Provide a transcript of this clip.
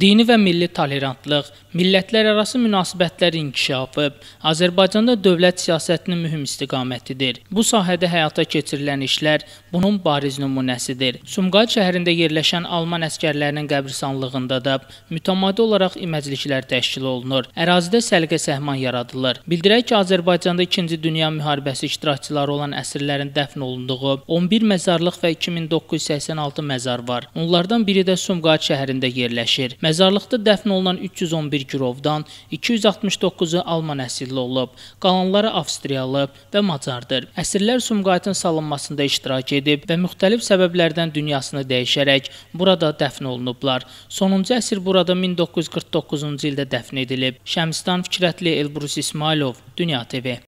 Dini və milli tolerantlıq, millətlərarası münasibətlər inkişafı Azərbaycanda dövlət siyasətinin mühüm istiqamətidir. Bu sahədə həyata keçirilən işlər bunun bariz nümunəsidir. Sumqayıt şəhərində yerləşən alman əskərlərinin qəbristanlığında da mütəmadi olaraq iməcliklər təşkil olunur. Ərazidə səliqə-səhman yaradılır. Bildirək ki, Azərbaycanda 2-ci Dünya müharibəsi iştirakçıları olan əsirlərin dəfn olunduğu 11 məzarlıq və 2986 məzar var. Onlardan biri də Sumqayıt şəhərində yerləşir. Məzarlıqda dəfn olunan 311 girovdan 269-u alman əsilli olub, qalanları Avstriyalı və Macardır. Əsirlər Sumqayıtın salınmasında iştirak edib və müxtəlif səbəblərdən dünyasını dəyişərək burada dəfn olunublar. Sonuncu əsir burada 1949-cu ildə dəfn edilib. Şəmstan Fikrətli Elbrus İsmailov, Dünya TV.